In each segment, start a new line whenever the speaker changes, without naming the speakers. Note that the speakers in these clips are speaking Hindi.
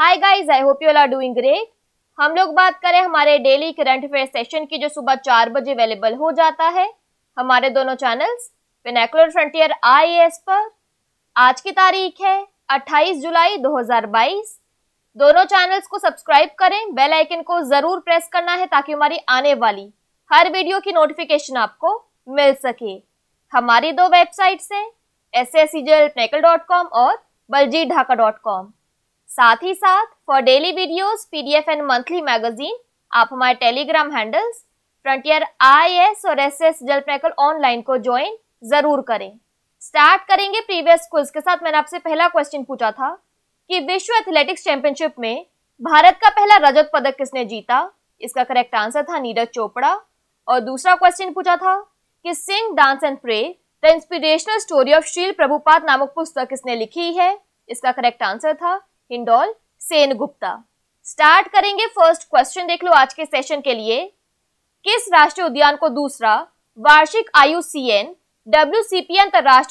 hi guys I hope you all are doing great हम लोग बात करें हमारे डेली करंट अफेयर सेशन की जो सुबह चार बजे अवेलेबल हो जाता है हमारे दोनों चैनल्स पेनेकुलर फ्रंटियर आई पर आज की तारीख है 28 जुलाई 2022 दोनों चैनल्स को सब्सक्राइब करें बेल आइकन को जरूर प्रेस करना है ताकि हमारी आने वाली हर वीडियो की नोटिफिकेशन आपको मिल सके हमारी दो वेबसाइट्स हैं एस एस और बलजीत ढाका डॉट कॉम साथ ही साथ for daily videos, PDF and monthly magazine आप हमारे टेलीग्राम हैंडल्स फ्रंटियर आईएएस और एसएस जल प्रैकल ऑनलाइन को ज्वाइन जरूर करें स्टार्ट करेंगे प्रीवियस क्विज के साथ मैंने आपसे पहला क्वेश्चन पूछा था कि विश्व एथलेटिक्स चैंपियनशिप में भारत का पहला रजत पदक किसने जीता इसका करेक्ट आंसर था नीरज चोपड़ा और दूसरा क्वेश्चन पूछा था कि sing dance and pray the inspirational story of Srila Prabhupada नामक पुस्तक किसने लिखी है इसका करेक्ट आंसर था हिंडोल सेन गुप्ता स्टार्ट करेंगे फर्स्ट क्वेश्चन देख लो आज के सेशन के लिए किस राष्ट्रीय उद्यान को दूसरा वार्षिक आयु C N W C P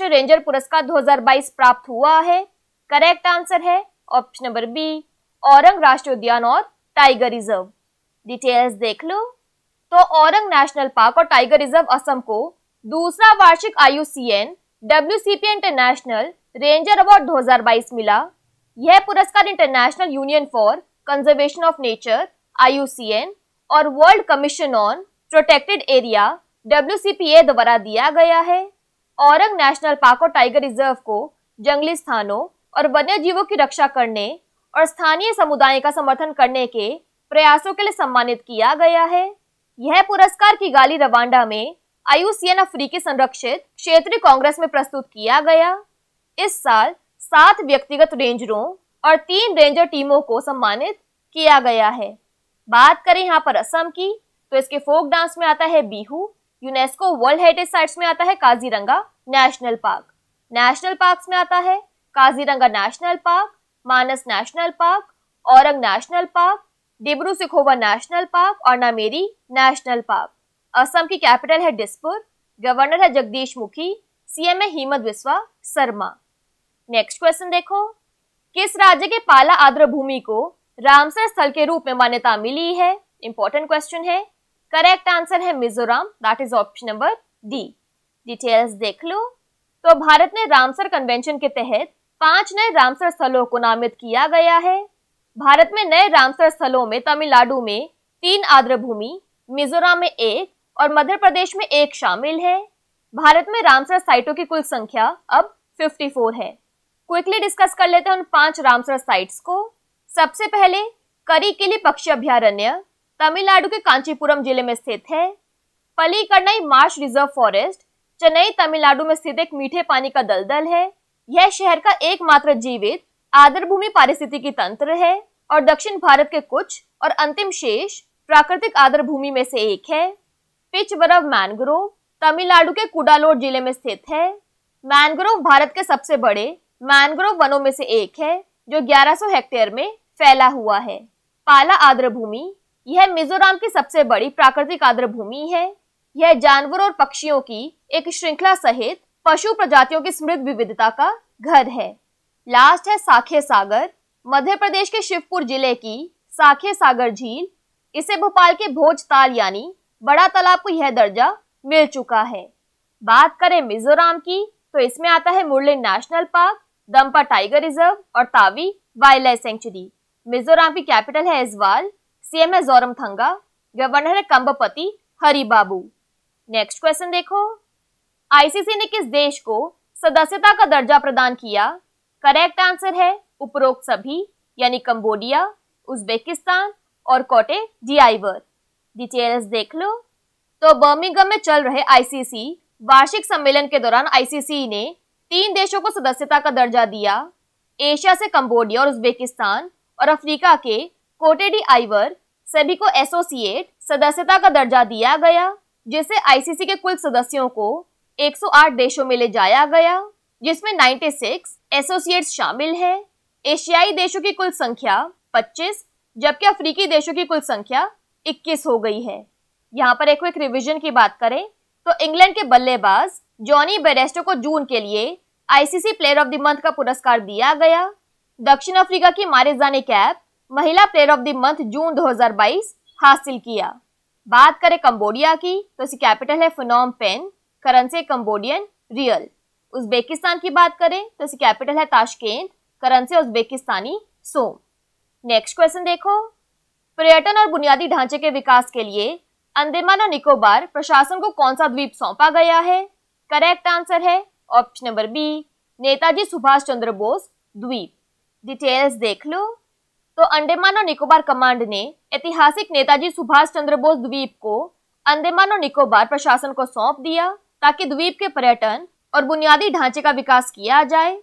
ranger पुरस्कार 2022 प्राप्त हुआ है करेक्ट आंसर है ऑप्शन नंबर बी औरंग राष्ट्रीय उद्यान और टाइगर रिजर्व डिटेल्स देख लो तो औरंग नेशनल पार्क और टाइगर रिजर्व असम को दूसरा वार्षिक आयु C N W C P international ranger award 2022 मिला यह पुरस्कार international union for conservation of nature I और world commission on protected area W द्वारा दिया गया है औरंग नेशनल पार्क और टाइगर रिजर्व को जंगली स्थानों और वन्य जीवों की रक्षा करने और स्थानीय समुदाय का समर्थन करने के प्रयासों के लिए सम्मानित किया गया है यह पुरस्कार की गाली रवांडा में आयुसीएन अफ्रीकी संरक्षित क्षेत्रीय कांग्रेस में प्रस्तुत किया गया इस साल सात व्यक्तिगत रेंजरों और तीन रेंजर टीमों को सम्मानित किया गया है बात करें यहाँ पर असम की तो इसके फोक डांस में आता है Bihu UNESCO world heritage sites में आता है Kaziranga national park national park में आता है Kaziranga national park Manas national park Orang national park Dibru Saikhowa national park और नामेरी नेशनल पार्क असम की कैपिटल है डिसपुर गवर्नर है जगदीश मुखी सीएम है हेमंत बिस्वा शर्मा नेक्स्ट क्वेश्चन देखो किस राज्य के पाला आर्द्र भूमि को रामसर स्थल के रूप में मान्यता मिली है इंपॉर्टेंट क्वेश्चन है करेक्ट आंसर है Mizoram that is option number D details देख लो तो भारत ने रामसर कन्वेंशन के तहत पांच नए रामसर स्थलों को नामित किया गया है भारत में नए रामसर स्थलों में तमिलनाडु में तीन आर्द्र भूमि मिजोरम में एक और मध्य प्रदेश में एक शामिल है भारत में रामसर साइटों की कुल संख्या अब 54 है क्विकली डिस्कस कर लेते हैं उन पांच रामसर साइट्स को सबसे पहले करी लिए पक्षी अभ्यारण्य तमिलनाडु के कांचीपुरम जिले में स्थित है Pallikaranai marsh reserve forest Chennai Tamil Nadu में स्थित एक मीठे पानी का दलदल है यह शहर का एकमात्र जीवित आदर भूमि पारिस्थितिकी तंत्र है और दक्षिण भारत के कुछ और अंतिम शेष प्राकृतिक आदर भूमि में से एक है पिच बरव मैनग्रोव तमिलनाडु के कुडालोर जिले में स्थित है मैनग्रोव भारत के सबसे बड़े मैनग्रोव वनों में से एक है जो 1100 हेक्टेयर में फैला हुआ है पाला आर्द्र भूमि यह मिजोरम की सबसे बड़ी प्राकृतिक आर्द्र भूमि है यह जानवरों और पक्षियों की एक श्रृंखला सहित पशु प्रजातियों की समृद्ध विविधता का घर है लास्ट है साखे सागर मध्य प्रदेश के शिवपुर जिले की साखे सागर झील इसे भोपाल के भोज ताल यानी बड़ा तालाब को यह दर्जा मिल चुका है बात करें मिजोरम की तो इसमें आता है Murlen national park Dampa tiger reserve और Tawi wild life sanctuary Mizoram की कैपिटल है एजवाल सीएम है जोरम थंगा गवर्नर है कंबपति हरी बाबू नेक्स्ट क्वेश्चन देखो आईसीसी ने किस देश को सदस्यता का दर्जा प्रदान किया करेक्ट आंसर है उपरोक्त सभी यानी कंबोडिया उज्बेकिस्तान और कोटे डीआईवर डिटेल्स देख लो तो बर्मिंगम में चल रहे आईसीसी वार्षिक सम्मेलन के दौरान आईसीसी ने तीन देशों को सदस्यता का दर्जा दिया एशिया से कंबोडिया और उज्बेकिस्तान और अफ्रीका के कोटेडी आइवर सभी को एसोसिएट सदस्यता का दर्जा दिया गया जिसे आईसीसी के कुल सदस्यों को 108 देशों में ले जाया गया जिसमें 96 एसोसिएट्स शामिल है एशियाई देशों की कुल संख्या 25 जबकि अफ्रीकी देशों की कुल संख्या 21 हो गई है यहाँ पर एक क्विक रिविजन की बात करें तो इंग्लैंड के बल्लेबाज जॉनी बेरेस्टो को जून के लिए ICC player of the month का पुरस्कार दिया गया दक्षिण अफ्रीका की मारे जाने कैप महिला player of the month June 2022 हासिल किया बात करें कंबोडिया की तो इसकी कैपिटल है Phnom Penh currency Cambodian riel Uzbekistan की बात करें तो इसकी कैपिटल है Tashkent currency Uzbekistani som next question देखो पर्यटन और बुनियादी ढांचे के विकास के लिए अंदेमान और निकोबार प्रशासन को कौन सा द्वीप सौंपा गया है करेक्ट आंसर है option number B Netaji Subhas Chandra Bose द्वीप डिटेल्स देख लो तो अंडेमान और निकोबार कमांड ने ऐतिहासिक नेताजी सुभाष चंद्र बोस द्वीप को अंडेमान और निकोबार प्रशासन को सौंप दिया ताकि द्वीप के पर्यटन और बुनियादी ढांचे का विकास किया जाए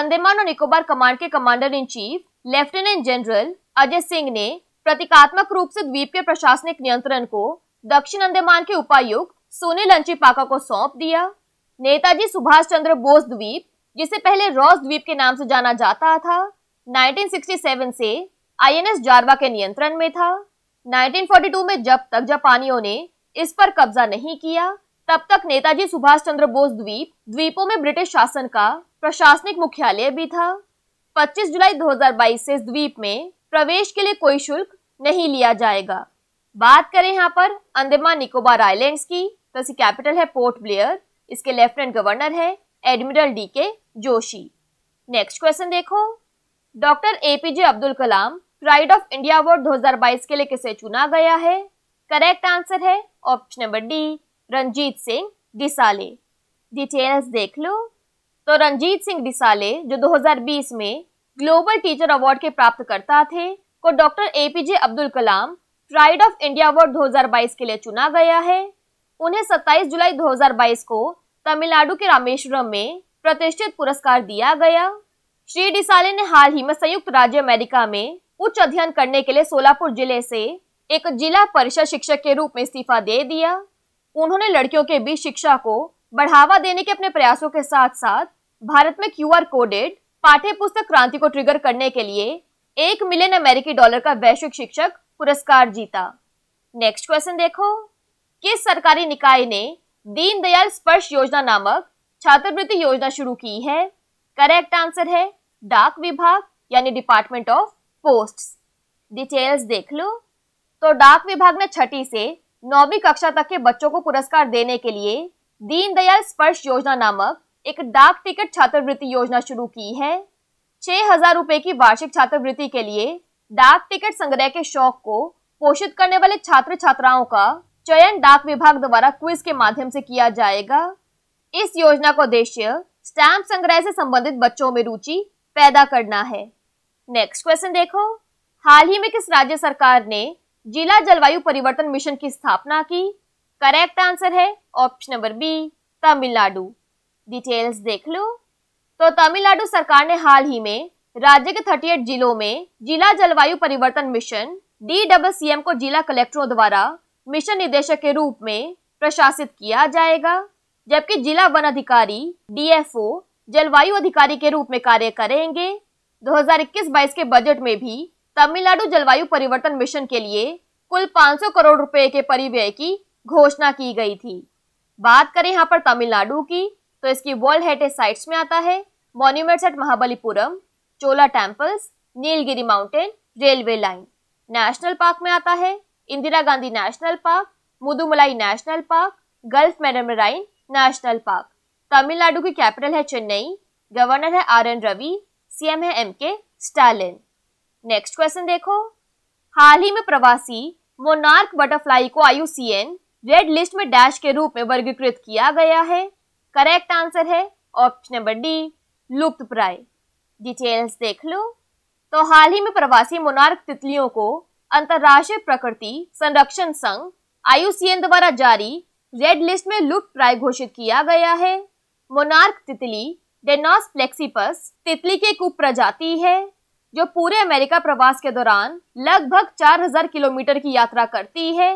अंडेमान और निकोबार कमांड के commander in chief lieutenant general Ajay Singh ने प्रतीकात्मक रूप से द्वीप के प्रशासनिक नियंत्रण को दक्षिण अंडेमान के उपायुक्त सोनी लंची पाका को सौंप दिया नेताजी सुभाष चंद्र बोस द्वीप जिसे पहले रॉस द्वीप के नाम से जाना जाता था 1967 से आईएनएस जारवा के नियंत्रण में था 1942 में जब तक जापानियों ने इस पर कब्जा नहीं किया तब तक नेताजी सुभाष चंद्र बोस द्वीप द्वीपों में ब्रिटिश शासन का प्रशासनिक मुख्यालय भी था 25 जुलाई 2022 से इस द्वीप में प्रवेश के लिए कोई शुल्क नहीं लिया जाएगा बात करें यहाँ पर अंदेमान निकोबार आइलैंड्स की तो कैपिटल है पोर्ट ब्लेयर इसके लेफ्टिनेंट गवर्नर हैं admiral D K Joshi next question देखो doctor APJ Abdul Kalam pride of India award 2022 के लिए किसे चुना गया है करेक्ट आंसर है option number D Ranjit Singh Disale details देख लो तो रंजीत सिंह डिसाले जो 2020 में ग्लोबल टीचर अवार्ड के प्राप्तकर्ता थे को doctor APJ Abdul Kalam pride of India award 2022 के लिए चुना गया है उन्हें 27 जुलाई 2022 को तमिलनाडु के रामेश्वरम में प्रतिष्ठित पुरस्कार दिया गया श्री डिसाले ने हाल ही में संयुक्त राज्य अमेरिका में उच्च अध्ययन करने के लिए सोलापुर जिले से एक जिला परिषद शिक्षक के रूप में इस्तीफा दे दिया उन्होंने लड़कियों के बीच शिक्षा को बढ़ावा देने के अपने प्रयासों के साथ साथ भारत में क्यू कोडेड पाठ्य पुस्तक क्रांति को ट्रिगर करने के लिए एक मिलियन अमेरिकी डॉलर का वैश्विक शिक्षक पुरस्कार जीता नेक्स्ट क्वेश्चन देखो किस सरकारी निकाय ने दीनदयाल स्पर्श योजना नामक छात्रवृत्ति योजना शुरू की है करेक्ट आंसर है डाक विभाग यानी डिपार्टमेंट ऑफ पोस्ट डिटेल्स देख लो तो डाक विभाग ने छठी से नौवीं कक्षा तक के बच्चों को पुरस्कार देने के लिए दीनदयाल स्पर्श योजना नामक एक डाक टिकट छात्रवृत्ति योजना शुरू की है छह हजार रुपए की वार्षिक छात्रवृत्ति के लिए डाक टिकट संग्रह के शौक को पोषित करने वाले छात्र छात्राओं का चयन डाक विभाग द्वारा क्विज के माध्यम से किया जाएगा इस योजना का उद्देश्य स्टैंप संग्रह से संबंधित बच्चों में रुचि पैदा करना है नेक्स्ट क्वेश्चन देखो हाल ही में किस राज्य सरकार ने जिला जलवायु परिवर्तन मिशन की स्थापना की करेक्ट आंसर है option number B Tamil Nadu details देख लो तो तमिलनाडु सरकार ने हाल ही में राज्य के 38 जिलों में जिला जलवायु परिवर्तन मिशन डी को जिला कलेक्टरों द्वारा मिशन निदेशक के रूप में प्रशासित किया जाएगा जबकि जिला वन अधिकारी डीएफओ जलवायु अधिकारी के रूप में कार्य करेंगे 2021-22 के बजट में भी तमिलनाडु जलवायु परिवर्तन मिशन के लिए कुल 500 करोड़ रुपए के परिव्यय की घोषणा की गई थी बात करें यहाँ पर तमिलनाडु की तो इसकी वर्ल्ड हेरिटेज साइट्स में आता है monuments at Mahabalipuram Chola temples Nilgiri mountain railway line national park में आता है Indira Gandhi national park Mudumalai national park gulf मेडमराइन नेशनल पार्क तमिलनाडु की कैपिटल है चेन्नई गवर्नर है आर एन रवि सीएम है M K Stalin next question देखो हाल ही में प्रवासी मोनार्क बटरफ्लाई को आयु रेड लिस्ट में डैश के रूप में वर्गीकृत किया गया है करेक्ट आंसर है ऑप्शन नंबर डी लुप्त प्राय डिटेल्स देख लो तो हाल ही में प्रवासी मोनार्क तितलियों को अंतर्राष्ट्रीय प्रकृति संरक्षण संघ आयुसीएन द्वारा जारी रेड लिस्ट में लुप्त प्राय घोषित किया गया है मोनार्क तितली डेनोस फ्लेक्सीपस तितली की एक उप प्रजाति है जो पूरे अमेरिका प्रवास के दौरान लगभग 4000 किलोमीटर की यात्रा करती है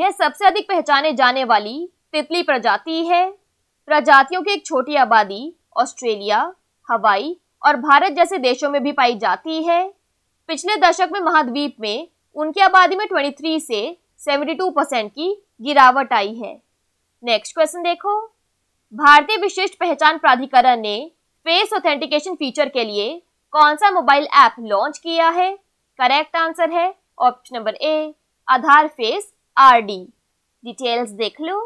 यह सबसे अधिक पहचाने जाने वाली तितली प्रजाति है प्रजातियों की एक छोटी आबादी ऑस्ट्रेलिया हवाई और भारत जैसे देशों में भी पाई जाती है पिछले दशक में महाद्वीप में उनकी आबादी में 23 से 72 परसेंट की गिरावट आई है नेक्स्ट क्वेश्चन देखो भारतीय विशिष्ट पहचान प्राधिकरण ने फेस ऑथेंटिकेशन फीचर के लिए कौन सा मोबाइल ऐप लॉन्च किया है करेक्ट आंसर है option number A Aadhaar face RD details देख लो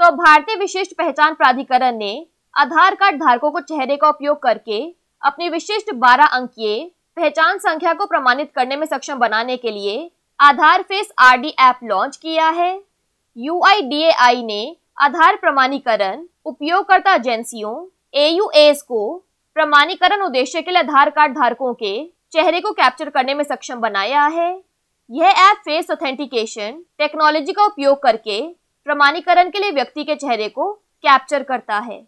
तो भारतीय विशिष्ट पहचान प्राधिकरण ने आधार कार्ड धारकों को चेहरे का उपयोग करके अपनी विशिष्ट बारह अंकीय पहचान संख्या को प्रमाणित करने में सक्षम बनाने के लिए Aadhaar face RD app launch किया है यू ने आधार प्रमाणीकरण उपयोगकर्ता एजेंसियों एयूएस को प्रमाणीकरण उद्देश्य के लिए आधार कार्ड धारकों के चेहरे को कैप्चर करने में सक्षम बनाया है यह ऐप फेस ऑथेंटिकेशन टेक्नोलॉजी का उपयोग करके प्रमाणीकरण के लिए व्यक्ति के चेहरे को कैप्चर करता है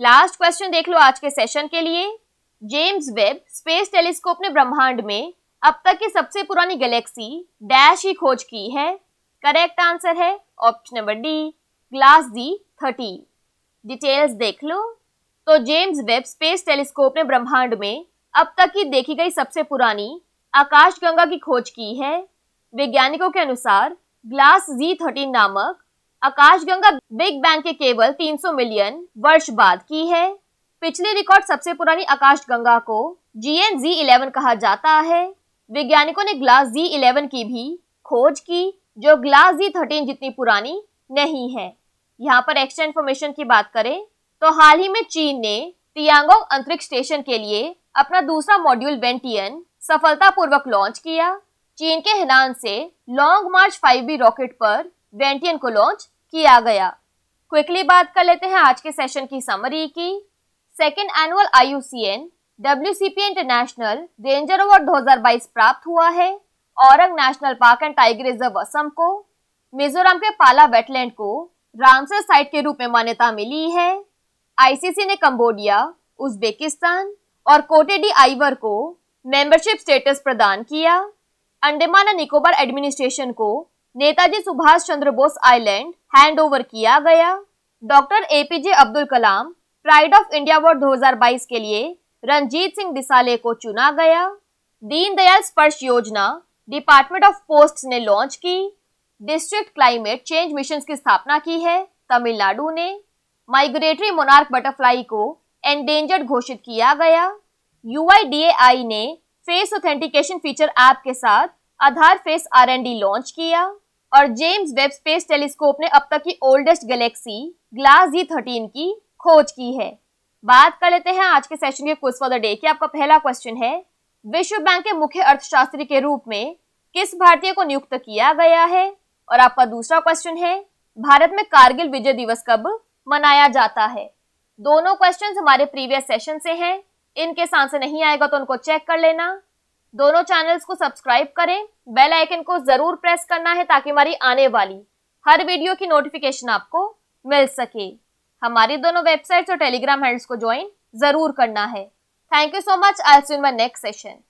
लास्ट क्वेश्चन देख लो आज के सेशन के लिए जेम्स वेब स्पेस टेलीस्कोप ने ब्रह्मांड में अब तक की सबसे पुरानी गैलेक्सी डैश ही खोज की है करेक्ट आंसर है option number D glass D thirty details देख लो तो जेम्स वेब स्पेस टेलीस्कोप ने ब्रह्मांड में अब तक की देखी गई सबसे पुरानी आकाशगंगा की खोज की है वैज्ञानिकों के अनुसार ग्लास जी थर्टीन नामक आकाशगंगा बिग बैंग के केवल 300 मिलियन वर्ष बाद की है पिछली रिकॉर्ड सबसे पुरानी आकाश गंगा को जी एन जी इलेवन कहा जाता है वैज्ञानिकों ने ग्लास जी इलेवन की भी खोज की जो ग्लास जी थर्टीन जितनी पुरानी नहीं है यहाँ पर एक्स्ट्रा इन्फॉर्मेशन की बात करें तो हाल ही में चीन ने तियांगोंग अंतरिक्ष स्टेशन के लिए अपना दूसरा मॉड्यूल वेंटियन सफलतापूर्वक लॉन्च किया चीन के हिनान से long march five B rocket पर वेंटियन को लॉन्च किया गया क्विकली बात कर लेते हैं आज के सेशन की समरी की second annual IUCN WCP international ranger award 2022 प्राप्त हुआ है Orang national park and tiger reserve Assam को मिजोरम के पाला वेटलैंड को रामसर साइट के रूप में मान्यता मिली है आईसीसी ने कंबोडिया उज्बेकिस्तान और कोटेडी आइवर को मेंबरशिप स्टेटस प्रदान किया अंडमान एंड निकोबार एडमिनिस्ट्रेशन को नेताजी सुभाष चंद्र बोस आइलैंड हैंडओवर किया गया doctor APJ Abdul Kalam pride of India award 2022 के लिए रंजीत सिंह दिसाले को चुना गया Deendayal Sparsh Yojana department of post ने लॉन्च की डिस्ट्रिक्ट क्लाइमेट चेंज मिशन की स्थापना की है तमिलनाडु ने माइग्रेटरी मोनार्क बटरफ्लाई को एंडेंजर्ड घोषित किया गया यू ने फेस ऑथेंटिकेशन फीचर ऐप के साथ आधार फेस आर लॉन्च किया और जेम्स वेब स्पेस टेलीस्कोप ने अब तक की oldest galaxy glass G thirteen की खोज की है बात कर लेते हैं आज के सेशन के क्विज डे की आपका पहला क्वेश्चन है विश्व बैंक के मुख्य अर्थशास्त्री के रूप में किस भारतीय को नियुक्त किया गया है और आपका दूसरा क्वेश्चन है भारत में कारगिल विजय दिवस कब मनाया जाता है दोनों क्वेश्चन हमारे प्रीवियस सेशन से हैं इनके साथ से नहीं आएगा तो उनको चेक कर लेना दोनों चैनल्स को सब्सक्राइब करें बेल आइकन को जरूर प्रेस करना है ताकि हमारी आने वाली हर वीडियो की नोटिफिकेशन आपको मिल सके हमारी दोनों वेबसाइट्स और टेलीग्राम हैंडल्स को ज्वाइन जरूर करना है thank you so much I see my next session